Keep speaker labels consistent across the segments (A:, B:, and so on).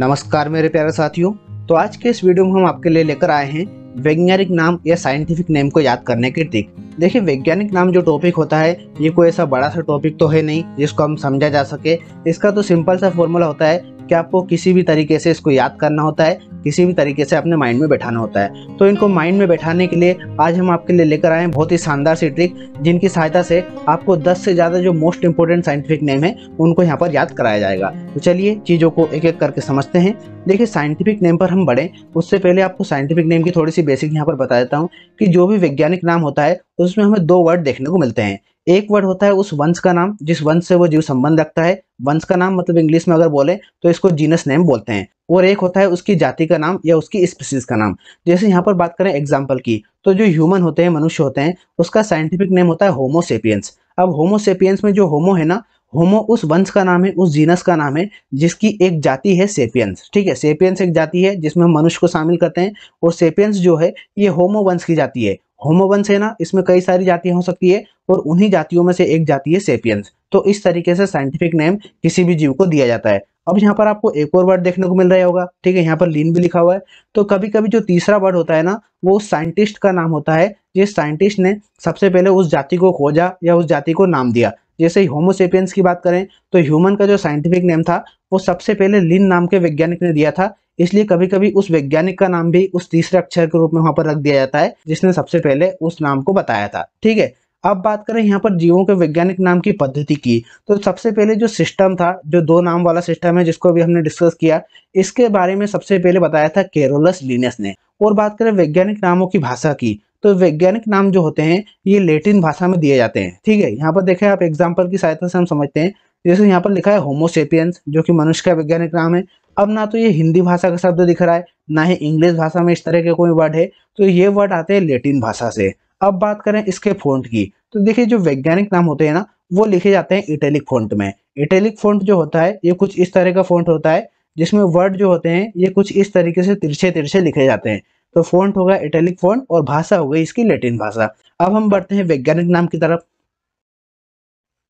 A: नमस्कार मेरे प्यारे साथियों तो आज के इस वीडियो में हम आपके लिए लेकर आए हैं वैज्ञानिक नाम या साइंटिफिक नेम को याद करने की ट्रिक देखिए वैज्ञानिक नाम जो टॉपिक होता है ये कोई ऐसा बड़ा सा टॉपिक तो है नहीं जिसको हम समझा जा सके इसका तो सिंपल सा फॉर्मूला होता है कि आपको किसी भी तरीके से इसको याद करना होता है किसी भी तरीके से अपने माइंड में बैठाना होता है तो इनको माइंड में बैठाने के लिए आज हम आपके लिए लेकर आए हैं बहुत ही शानदार सी ट्रिक जिनकी सहायता से आपको 10 से ज़्यादा जो मोस्ट इंपॉर्टेंट साइंटिफिक नेम है उनको यहाँ पर याद कराया जाएगा तो चलिए चीज़ों को एक एक करके समझते हैं देखिए साइंटिफिक नेम पर हम बढ़े उससे पहले आपको साइंटिफिक नेम की थोड़ी सी बेसिक यहाँ पर बता देता हूँ कि जो भी वैज्ञानिक नाम होता है उसमें हमें दो वर्ड देखने को मिलते हैं एक वर्ड होता है उस वंश का नाम जिस वंश से वो जीव संबंध रखता है वंश का नाम मतलब इंग्लिश में अगर बोले तो इसको जीनस नेम बोलते हैं और एक होता है उसकी जाति का नाम या उसकी स्पीसीज का नाम जैसे यहाँ पर बात करें एग्जाम्पल की तो जो ह्यूमन होते हैं मनुष्य होते हैं उसका साइंटिफिक नेम होता है होमोसेपियंस अब होमोसेपियंस में जो होमो है ना होमो उस वंश का नाम है उस जीनस का नाम है जिसकी एक जाति है सेपियंस ठीक है सेपियंस एक जाति है जिसमें मनुष्य को शामिल करते हैं और सेपियंस जो है ये होमो वंश की जाति है होमोवंश है ना इसमें कई सारी जातियां हो सकती है और उन्हीं जातियों में से एक जाति है सेपियंस तो इस तरीके से साइंटिफिक नेम किसी भी जीव को दिया जाता है अब यहाँ पर आपको एक और वर्ड देखने को मिल रहा होगा ठीक है यहाँ पर लीन भी लिखा हुआ है तो कभी कभी जो तीसरा वर्ड होता है ना वो साइंटिस्ट का नाम होता है जिस साइंटिस्ट ने सबसे पहले उस जाति को खोजा या उस जाति को नाम दिया जैसे होमोसेपियंस की बात करें तो ह्यूमन का जो साइंटिफिक नेम था वो सबसे पहले लिन नाम के वैज्ञानिक ने दिया था इसलिए कभी कभी उस वैज्ञानिक का नाम भी उस तीसरे अक्षर के रूप में वहां पर रख दिया जाता है जिसने सबसे पहले उस नाम को बताया था ठीक है अब बात करें यहाँ पर जीवों के वैज्ञानिक नाम की पद्धति की तो सबसे पहले जो सिस्टम था जो दो नाम वाला सिस्टम है जिसको भी हमने डिस्कस किया इसके बारे में सबसे पहले बताया था केरोलस लीनस ने और बात करें वैज्ञानिक नामों की भाषा की तो वैज्ञानिक नाम जो होते हैं ये लेटिन भाषा में दिए जाते हैं ठीक है यहाँ पर देखें आप एग्जाम्पल की सहायता से हम समझते हैं जैसे यहाँ पर लिखा है होमोसेपियंस जो कि मनुष्य का वैज्ञानिक नाम है अब ना तो ये हिंदी भाषा का शब्द दिख रहा है ना ही इंग्लिश भाषा में इस तरह के कोई वर्ड है तो ये वर्ड आते हैं लेटिन भाषा से अब बात करें इसके फोन्ट की तो देखिए जो वैज्ञानिक नाम होते हैं ना वो लिखे जाते हैं इटैलिक फोन्ट में इटैलिक फोन्ट जो होता है ये कुछ इस तरह का फोन्ट होता है जिसमें वर्ड जो होते हैं ये कुछ इस तरीके से तिरछे तिरछे लिखे जाते हैं तो फोन्ट होगा इटैलिक फोन्ट और भाषा हो गई इसकी लेटिन भाषा अब हम बढ़ते हैं वैज्ञानिक नाम की तरफ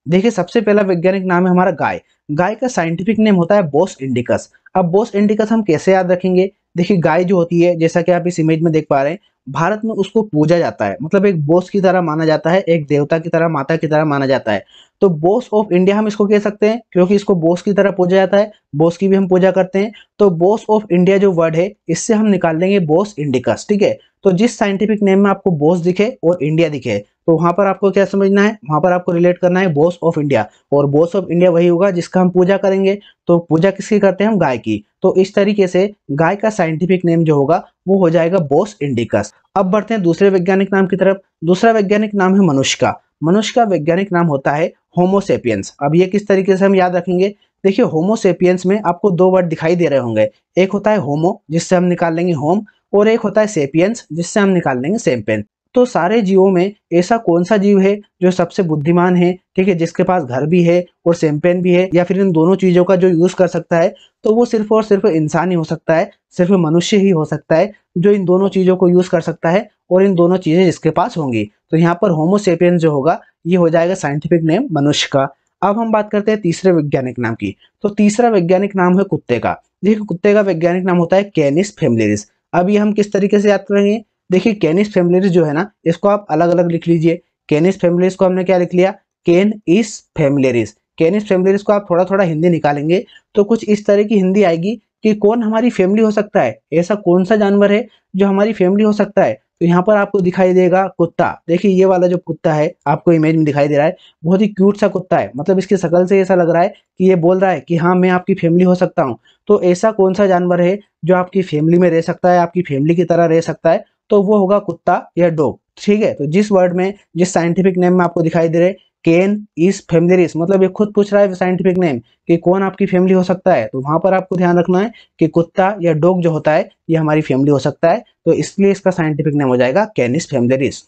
A: देखिए सबसे पहला वैज्ञानिक नाम है हमारा गाय गाय का साइंटिफिक नेम होता है बोस इंडिकस अब बोस इंडिकस हम कैसे याद रखेंगे देखिए गाय जो होती है जैसा कि आप इस इमेज में देख पा रहे हैं भारत में उसको पूजा जाता है मतलब एक बोस की तरह माना जाता है एक देवता की तरह माता की तरह माना जाता है तो बोस ऑफ इंडिया हम इसको कह सकते हैं क्योंकि इसको बोस की तरह पूजा जाता है बोस की भी हम पूजा करते हैं तो बोस ऑफ इंडिया जो वर्ड है इससे हम निकाल लेंगे बोस इंडिकस ठीक है तो जिस साइंटिफिक नेम में आपको बोस दिखे और इंडिया दिखे तो वहां पर आपको क्या समझना है वहां पर आपको रिलेट करना है बोस ऑफ इंडिया और बोस ऑफ इंडिया वही होगा जिसका हम पूजा करेंगे तो पूजा किसकी करते हैं हम गाय की तो इस तरीके से गाय का साइंटिफिक नेम जो होगा वो हो जाएगा बोस इंडिकस अब बढ़ते हैं दूसरे वैज्ञानिक नाम की तरफ दूसरा वैज्ञानिक नाम है मनुष्य का मनुष्य का वैज्ञानिक नाम होता है होमोसेपियंस अब ये किस तरीके से हम याद रखेंगे देखिए होमोसेपियंस में आपको दो वर्ड दिखाई दे रहे होंगे एक होता है होमो जिससे हम निकाल लेंगे होम और एक होता है सेपियंस जिससे हम निकाल लेंगे सेम्पेन तो सारे जीवों में ऐसा कौन सा जीव है जो सबसे बुद्धिमान है ठीक है जिसके पास घर भी है और सेम्पेन भी है या फिर इन दोनों चीज़ों का जो यूज़ कर सकता है तो वो सिर्फ और सिर्फ इंसान ही हो सकता है सिर्फ मनुष्य ही हो सकता है जो इन दोनों चीज़ों को यूज़ कर सकता है और इन दोनों चीज़ें जिसके पास होंगी तो यहाँ पर होमोसेपियन जो होगा ये हो जाएगा साइंटिफिक नेम मनुष्य का अब हम बात करते हैं तीसरे वैज्ञानिक नाम की तो तीसरा वैज्ञानिक नाम है कुत्ते का देखिए कुत्ते का वैज्ञानिक नाम होता है कैनिस फेमलेरिस अभी हम किस तरीके से याद करेंगे देखिए कैनिस फैमिलीज जो है ना इसको आप अलग अलग लिख लीजिए कैनिस फैमिलीज को हमने क्या लिख लिया केन इस फैमिलीज कैनिस फैमिलीज को आप थोड़ा थोड़ा हिंदी निकालेंगे तो कुछ इस तरह की हिंदी आएगी कि कौन हमारी फैमिली हो सकता है ऐसा कौन सा जानवर है जो हमारी फैमिली हो सकता है तो यहाँ पर आपको दिखाई देगा कुत्ता देखिए ये वाला जो कुत्ता है आपको इमेज में दिखाई दे रहा है बहुत ही क्यूट सा कुत्ता है मतलब इसकी शकल से ऐसा लग रहा है कि ये बोल रहा है कि हाँ मैं आपकी फैमिली हो सकता हूँ तो ऐसा कौन सा जानवर है जो आपकी फैमिली में रह सकता है आपकी फैमिली की तरह रह सकता है तो वो होगा कुत्ता या डॉग ठीक है तो जिस वर्ड में जिस साइंटिफिक नेम में आपको दिखाई दे रहे केन फैमिली फेमिलरिस मतलब ये खुद पूछ रहा है साइंटिफिक नेम कि कौन आपकी फैमिली हो सकता है तो वहां पर आपको ध्यान रखना है कि कुत्ता या डॉग जो होता है ये हमारी फैमिली हो सकता है तो इसलिए इसका साइंटिफिक नेम हो जाएगा कैन फैमिली फेमिलरिस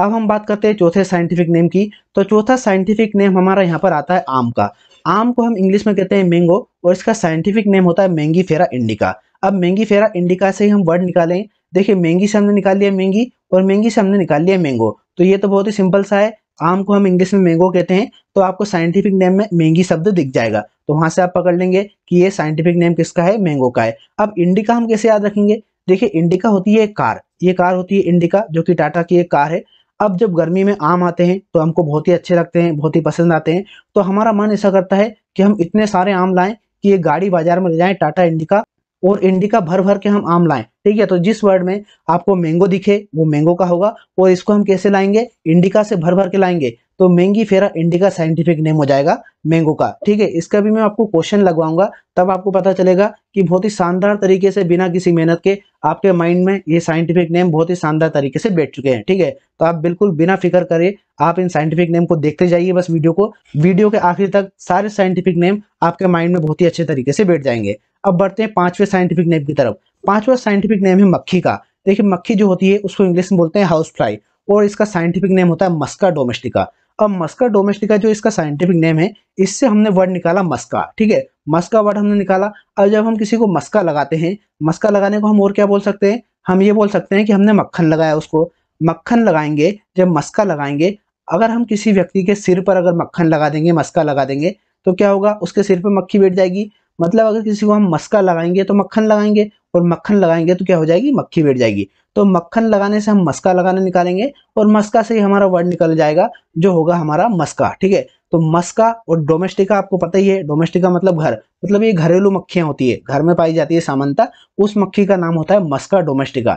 A: अब हम बात करते हैं चौथे साइंटिफिक नेम की तो चौथा साइंटिफिक नेम हमारा यहाँ पर आता है आम का आम को हम इंग्लिश में कहते हैं मैंगो और इसका साइंटिफिक नेम होता है मैंगी फेरा इंडिका अब मैंगी फेरा इंडिका से ही हम वर्ड निकालें देखिए मैंगी से हमने निकाल लिया मैंगी और मैंगी से हमने निकाल लिया मैंगो तो ये तो बहुत ही सिंपल सा है आम को हम इंग्लिश में मैंगो कहते हैं तो आपको साइंटिफिक नेम में मैंगी शब्द दिख जाएगा तो वहां से आप पकड़ लेंगे कि ये साइंटिफिक नेम किसका है मैंगो का है अब इंडिका हम कैसे याद रखेंगे देखिए इंडिका होती है एक कार ये कार होती है इंडिका जो कि टाटा की एक कार है अब जब गर्मी में आम आते हैं तो हमको बहुत ही अच्छे लगते हैं बहुत ही पसंद आते हैं तो हमारा मन ऐसा करता है कि हम इतने सारे आम लाएं कि ये गाड़ी बाजार में ले जाएं टाटा इंडिका और इंडिका भर भर के हम आम लाएं ठीक है तो जिस वर्ड में आपको मैंगो दिखे वो मैंगो का होगा और इसको हम कैसे लाएंगे इंडिका से भर भर के लाएंगे तो मैंगी फेरा इंडिका साइंटिफिक नेम हो जाएगा मैंगो का ठीक है इसका भी मैं आपको क्वेश्चन लगवाऊंगा तब आपको पता चलेगा कि बहुत ही शानदार तरीके से बिना किसी मेहनत के आपके माइंड में ये साइंटिफिक नेम बहुत ही शानदार तरीके से बैठ चुके हैं ठीक है तो आप बिल्कुल बिना फिक्र करें आप इन साइंटिफिक नेम को देखते जाइए बस वीडियो को वीडियो के आखिर तक सारे साइंटिफिक नेम आपके माइंड में बहुत ही अच्छे तरीके से बैठ जाएंगे अब बढ़ते हैं पांचवें साइंटिफिक नेम की तरफ पांचवा साइंटिफिक नेम है मक्खी का देखिए मक्खी जो होती है उसको इंग्लिश में बोलते हैं हाउस फ्लाई और इसका साइंटिफिक नेम होता है मस्का डोमेस्टिका अब मस्का डोमेस्टिका जो इसका साइंटिफिक नेम है इससे हमने वर्ड निकाला मस्का ठीक है मस्का वर्ड हमने निकाला अब जब हम किसी को मस्का लगाते हैं मस्का लगाने को हम और क्या बोल सकते हैं हम ये बोल सकते हैं कि हमने मक्खन लगाया उसको मक्खन लगाएंगे जब मस्का लगाएंगे अगर हम किसी व्यक्ति के सिर पर अगर मक्खन लगा देंगे मस्का लगा देंगे तो क्या होगा उसके सिर पर मक्खी बैठ जाएगी मतलब अगर किसी को हम मस्का लगाएंगे तो मक्खन लगाएंगे और मक्खन लगाएंगे तो क्या हो जाएगी मक्खी बैठ जाएगी तो मक्खन लगाने से हम मस्का लगाना निकालेंगे और मस्का से ही हमारा वर्ड निकल जाएगा जो होगा हमारा मस्का ठीक है तो मस्का और डोमेस्टिका आपको पता ही है डोमेस्टिका मतलब घर मतलब ये घरेलू मक्खियां होती है घर में पाई जाती है सामानता उस मक्खी का नाम होता है मस्का डोमेस्टिका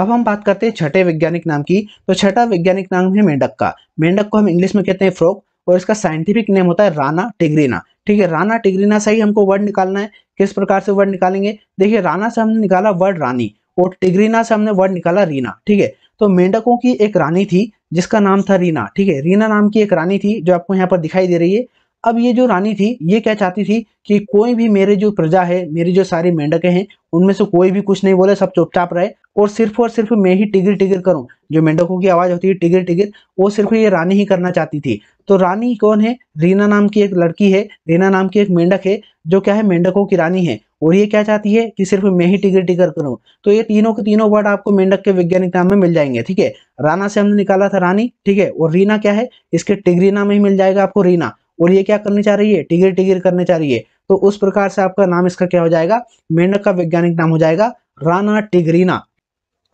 A: अब हम बात करते हैं छठे वैज्ञानिक नाम की तो छठा वैज्ञानिक नाम है मेंढक का मेंढक को हम इंग्लिश में कहते हैं फ्रॉक और इसका साइंटिफिक नेम होता है राना टिग्रीना ठीक है राना टिग्रीना से ही हमको वर्ड निकालना है किस प्रकार से वर्ड निकालेंगे देखिए राना से हमने निकाला वर्ड रानी और टिग्रीना से हमने वर्ड निकाला रीना ठीक है तो मेंढकों की एक रानी थी जिसका नाम था रीना ठीक है रीना नाम की एक रानी थी जो आपको यहाँ पर दिखाई दे रही है अब ये जो रानी थी ये क्या चाहती थी कि कोई भी मेरे जो प्रजा है मेरी जो सारी मेंढकें हैं उनमें से कोई भी कुछ नहीं बोले सब चुपचाप रहे और सिर्फ और सिर्फ मैं ही टिगिर टिगिर करूं जो मेंढकों की आवाज होती है टिगिर टिगिर वो सिर्फ ये रानी ही करना चाहती थी तो रानी कौन है रीना नाम की एक लड़की है रीना नाम की एक मेंढक है जो क्या है मेंढकों की रानी है और ये क्या चाहती है कि सिर्फ मैं ही टिगर टिगर करूं तो ये तीनों के तीनों वर्ड आपको मेंढक के वैज्ञानिक नाम में मिल जाएंगे ठीक है राना से हमने निकाला था रानी ठीक है और रीना क्या है इसके टिगरीना में ही मिल जाएगा आपको रीना और ये क्या करने चाह रही है टिगिर टिगिर करने चाह रही है तो उस प्रकार से आपका नाम इसका क्या हो जाएगा मेंढक का वैज्ञानिक नाम हो जाएगा राना टिगरीना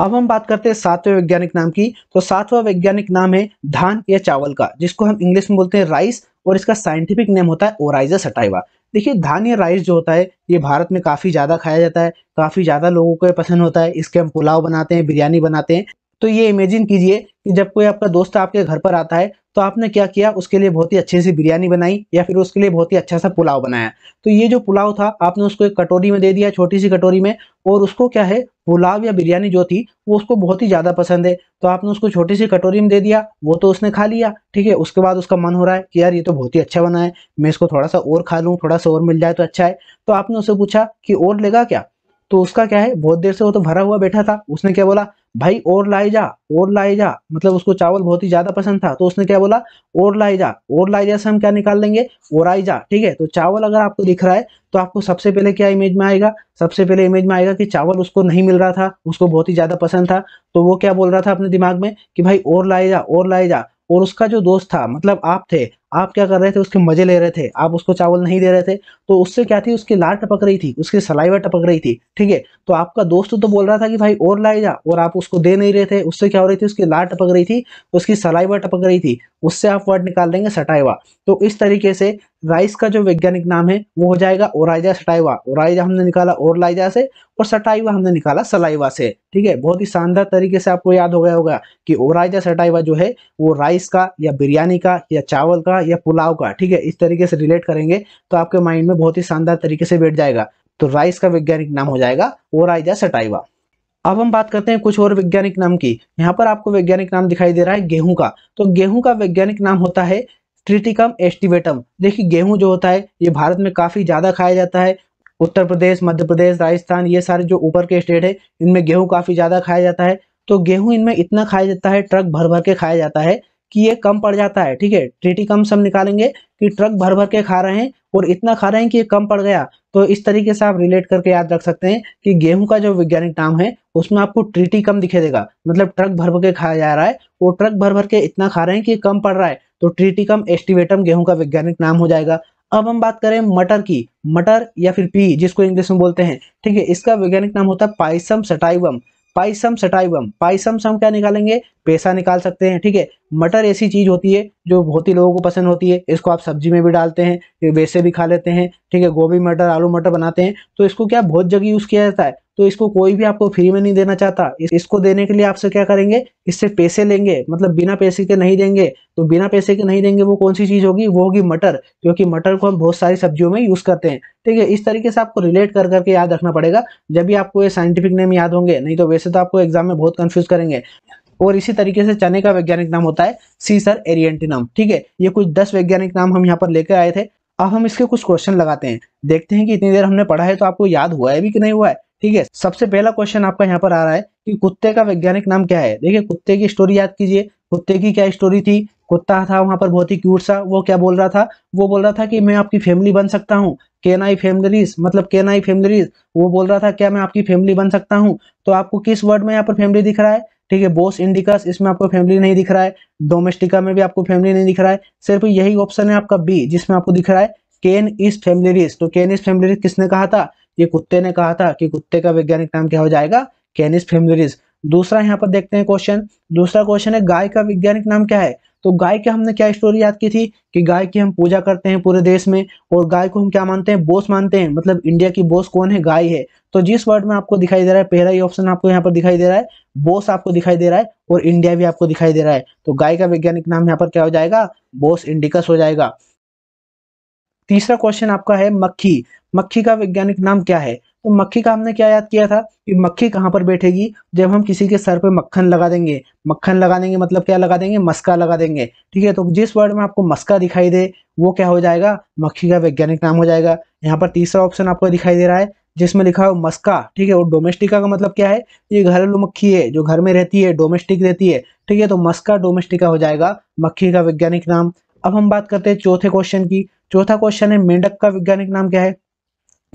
A: अब हम बात करते हैं सातवें वैज्ञानिक नाम की तो सातवां वैज्ञानिक नाम है धान या चावल का जिसको हम इंग्लिश में बोलते हैं राइस और इसका साइंटिफिक नेम होता है ओराइजस अटाइवा देखिए धान या राइस जो होता है ये भारत में काफ़ी ज़्यादा खाया जाता है काफ़ी ज़्यादा लोगों को पसंद होता है इसके हम पुलाव बनाते हैं बिरयानी बनाते हैं तो ये इमेजिन कीजिए कि जब कोई आपका दोस्त आपके घर पर आता है तो आपने क्या किया उसके लिए बहुत ही अच्छी सी बिरयानी बनाई या फिर उसके लिए बहुत ही अच्छा सा पुलाव बनाया तो ये जो पुलाव था आपने उसको एक कटोरी में दे दिया छोटी सी कटोरी में और उसको क्या है पुलाव या बिरयानी जो थी वो उसको बहुत ही ज़्यादा पसंद है तो आपने उसको छोटी सी कटोरी में दे दिया वो तो उसने खा लिया ठीक है उसके बाद उसका मन हो रहा है कि यार ये तो बहुत ही अच्छा बना है मैं इसको थोड़ा सा और खा लूँ थोड़ा सा और मिल जाए तो अच्छा है तो आपने उससे पूछा कि और लेगा क्या तो उसका क्या है बहुत देर से वो तो भरा हुआ बैठा था उसने क्या बोला भाई और लाए जा और लाए जा मतलब उसको चावल बहुत ही ज्यादा पसंद था तो उसने क्या बोला और लाए जा और लाए जा से हम क्या निकाल लेंगे और आई जा ठीक है तो चावल अगर आपको दिख रहा है तो आपको सबसे पहले क्या इमेज में आएगा सबसे पहले इमेज में आएगा कि चावल उसको नहीं मिल रहा था उसको बहुत ही ज्यादा पसंद था तो वो क्या बोल रहा था अपने दिमाग में कि भाई और लाए जा और लाए जा और उसका जो दोस्त था मतलब आप थे आप क्या कर रहे थे उसके मजे ले रहे थे आप उसको चावल नहीं दे रहे थे तो उससे क्या थी उसकी लार टपक रही थी उसकी सलाइवा टपक रही थी ठीक है तो आपका दोस्त तो बोल रहा था कि भाई और लाए जा और आप उसको दे नहीं रहे थे उससे क्या हो रही थी उसकी लार टपक रही थी उसकी सलाइवा टपक रही थी उससे आप वर्ड निकाल लेंगे सटाइवा तो इस तरीके से राइस का जो वैज्ञानिक नाम है वो हो जाएगा ओराइजा सटाइवा ओराइजा हमने निकाला लाइजा से और सटाइवा हमने निकाला सलाइवा से ठीक है बहुत ही शानदार तरीके से आपको याद हो गया होगा कि ओराइजा सटाइवा जो है वो राइस का या बिरयानी का या चावल का का या पुलाव का ठीक है इस तरीके से रिलेट करेंगे तो आपके माइंड में बहुत ही शानदार तरीके से बैठ जाएगा तो राइस का वैज्ञानिक नाम हो जाएगा ओराइजा सटाइवा अब हम बात करते हैं कुछ और वैज्ञानिक नाम की यहाँ पर आपको वैज्ञानिक नाम दिखाई दे रहा है गेहूं का तो गेहूं का वैज्ञानिक नाम होता है ट्रिटिकम एस्टिवेटम देखिए गेहूं जो होता है ये भारत में काफ़ी ज़्यादा खाया जाता है उत्तर प्रदेश मध्य प्रदेश राजस्थान ये सारे जो ऊपर के स्टेट है इनमें गेहूं काफ़ी ज़्यादा खाया जाता है तो गेहूं इनमें इतना खाया जाता है ट्रक भर भर के खाया जाता है कि ये कम पड़ जाता है ठीक है ट्रिटी कम हम निकालेंगे कि ट्रक भर भर के खा रहे हैं और इतना खा रहे हैं कि ये कम पड़ गया तो इस तरीके से आप रिलेट करके याद रख सकते हैं कि गेहूं का जो वैज्ञानिक नाम है उसमें आपको ट्रिटी कम दिखे देगा मतलब ट्रक भर भर के खाया जा रहा है और ट्रक भर भर के इतना खा रहे हैं कि कम पड़ रहा है तो कम एस्टिवेटम गेहूं का वैज्ञानिक नाम हो जाएगा अब हम बात करें मटर की मटर या फिर पी जिसको इंग्लिश में बोलते हैं ठीक है इसका वैज्ञानिक नाम होता है पाइसम सटाइवम पाइसम सटाइबम पाइसम हम क्या निकालेंगे पैसा निकाल सकते हैं ठीक है मटर ऐसी चीज होती है जो बहुत ही लोगों को पसंद होती है इसको आप सब्जी में भी डालते हैं वैसे भी खा लेते हैं ठीक है गोभी मटर आलू मटर बनाते हैं तो इसको क्या बहुत जगह यूज किया जाता है तो इसको कोई भी आपको फ्री में नहीं देना चाहता इसको देने के लिए आपसे क्या करेंगे इससे पैसे लेंगे मतलब बिना पैसे के नहीं देंगे तो बिना पैसे के नहीं देंगे वो कौन सी चीज़ होगी वो होगी मटर क्योंकि मटर को हम बहुत सारी सब्जियों में यूज़ करते हैं ठीक है इस तरीके से आपको रिलेट कर करके याद रखना पड़ेगा जब भी आपको ये साइंटिफिक नेम याद होंगे नहीं तो वैसे तो आपको एग्जाम में बहुत कंफ्यूज करेंगे और इसी तरीके से चने का वैज्ञानिक नाम होता है सीसर एरियंटिनम ठीक है ये कुछ दस वैज्ञानिक नाम हम यहाँ पर लेकर आए थे अब हम इसके कुछ क्वेश्चन लगाते हैं देखते हैं कि इतनी देर हमने पढ़ा है तो आपको याद हुआ है भी कि नहीं हुआ है ठीक है सबसे पहला क्वेश्चन आपका यहाँ पर आ रहा है कि कुत्ते का वैज्ञानिक नाम क्या है देखिए कुत्ते की स्टोरी याद कीजिए कुत्ते की क्या स्टोरी थी कुत्ता था वहां पर बहुत ही क्यूट सा वो क्या बोल रहा था वो बोल रहा था कि मैं आपकी फैमिली बन सकता हूँ केन आई फैमिलीज मतलब केनाई आई फैमिलीज वो बोल रहा था क्या मैं आपकी फैमिली बन सकता हूँ तो आपको किस वर्ड में यहाँ पर फैमिली दिख रहा है ठीक है बोस इंडिकस इसमें आपको फैमिली नहीं दिख रहा है डोमेस्टिका में भी आपको फैमिली नहीं दिख रहा है सिर्फ यही ऑप्शन है आपका बी जिसमें आपको दिख रहा है केन इज फैमिलीज तो केन इज फैमिलीज किसने कहा था ये कुत्ते ने कहा था कि कुत्ते का वैज्ञानिक नाम क्या हो जाएगा कैनिस फेमरिस दूसरा यहाँ पर देखते हैं क्वेश्चन दूसरा क्वेश्चन है गाय का वैज्ञानिक नाम क्या है तो गाय के हमने क्या स्टोरी याद की थी कि गाय की हम पूजा करते हैं पूरे देश में और गाय को हम क्या मानते हैं बोस मानते हैं मतलब इंडिया की बोस कौन है गाय है तो जिस वर्ड में आपको दिखाई दे रहा है पहला ही ऑप्शन आपको यहाँ पर दिखाई दे रहा है बोस आपको दिखाई दे रहा है और इंडिया भी आपको दिखाई दे रहा है तो गाय का वैज्ञानिक नाम यहाँ पर क्या हो जाएगा बोस इंडिकस हो जाएगा तीसरा क्वेश्चन आपका है मक्खी मक्खी का वैज्ञानिक नाम क्या है तो मक्खी का हमने क्या याद किया था कि मक्खी कहाँ पर बैठेगी जब हम किसी के सर पे मक्खन लगा देंगे मक्खन लगा देंगे मतलब क्या लगा देंगे मस्का लगा देंगे ठीक है तो जिस वर्ड में आपको मस्का दिखाई दे वो क्या हो जाएगा मक्खी का वैज्ञानिक नाम हो जाएगा यहाँ पर तीसरा ऑप्शन आपको दिखाई दे रहा है जिसमें लिखा हो मस्का ठीक है और डोमेस्टिका का मतलब क्या है ये घरेलू मक्खी है जो घर में रहती है डोमेस्टिक रहती है ठीक है तो मस्का डोमेस्टिका हो जाएगा मक्खी का वैज्ञानिक नाम अब हम बात करते हैं चौथे क्वेश्चन की चौथा क्वेश्चन है मेंढक का वैज्ञानिक नाम क्या है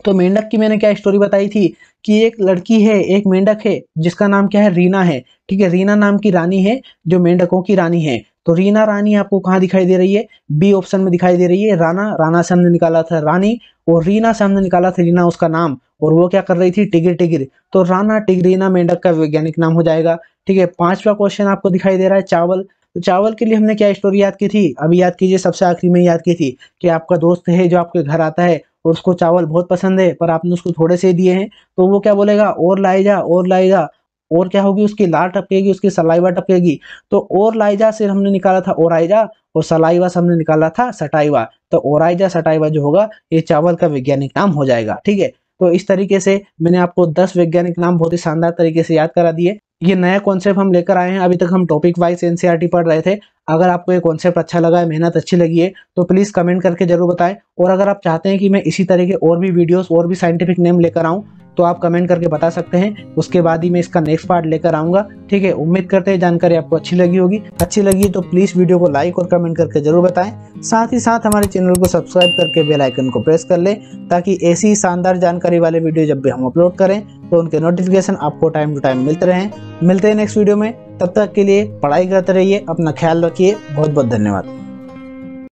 A: तो मेंढक की मैंने क्या स्टोरी बताई थी कि एक लड़की है एक मेंढक है जिसका नाम क्या है रीना है ठीक है रीना नाम की रानी है जो मेंढकों की रानी है तो रीना रानी आपको कहाँ दिखाई दे रही है बी ऑप्शन में दिखाई दे रही है राना राना सामने निकाला था रानी और रीना सामने निकाला था रीना उसका नाम और वो क्या कर रही थी टिगिर टिगिर तो राना टिगरीना मेंढक का वैज्ञानिक नाम हो जाएगा ठीक है पांचवा क्वेश्चन आपको दिखाई दे रहा है चावल तो चावल के लिए हमने क्या स्टोरी याद की थी अभी याद कीजिए सबसे आखिरी में याद की थी कि आपका दोस्त है जो आपके घर आता है और उसको चावल बहुत पसंद है पर आपने उसको थोड़े से दिए हैं तो वो क्या बोलेगा और लाइजा जा और लाई जा और क्या होगी उसकी लार टपकेगी उसकी सलाइवा टपकेगी तो और लाइजा से हमने निकाला था ओराइजा और सलाइवा से हमने निकाला था सटाइवा तो ओराइजा सटाइवा जो होगा ये चावल का वैज्ञानिक नाम हो जाएगा ठीक है तो इस तरीके से मैंने आपको 10 वैज्ञानिक नाम बहुत ही शानदार तरीके से याद करा दिए ये नया कॉन्सेप्ट हम लेकर आए हैं अभी तक हम टॉपिक वाइज एनसीईआरटी पढ़ रहे थे अगर आपको ये कॉन्सेप्ट अच्छा लगा है मेहनत अच्छी लगी है तो प्लीज़ कमेंट करके जरूर बताएं और अगर आप चाहते हैं कि मैं इसी तरह के और भी वीडियोस और भी साइंटिफिक नेम लेकर आऊँ तो आप कमेंट करके बता सकते हैं उसके बाद ही मैं इसका नेक्स्ट पार्ट लेकर आऊँगा ठीक है उम्मीद करते हैं जानकारी आपको अच्छी लगी होगी अच्छी लगी तो प्लीज़ वीडियो को लाइक और कमेंट करके जरूर बताएं साथ ही साथ हमारे चैनल को सब्सक्राइब करके बेल आइकन को प्रेस कर लें ताकि ऐसी शानदार जानकारी वाले वीडियो जब भी हम अपलोड करें तो उनके नोटिफिकेशन आपको टाइम टू टाइम मिलते रहें मिलते हैं नेक्स्ट वीडियो में तब तक के लिए पढ़ाई करते रहिए अपना ख्याल रखिए बहुत बहुत धन्यवाद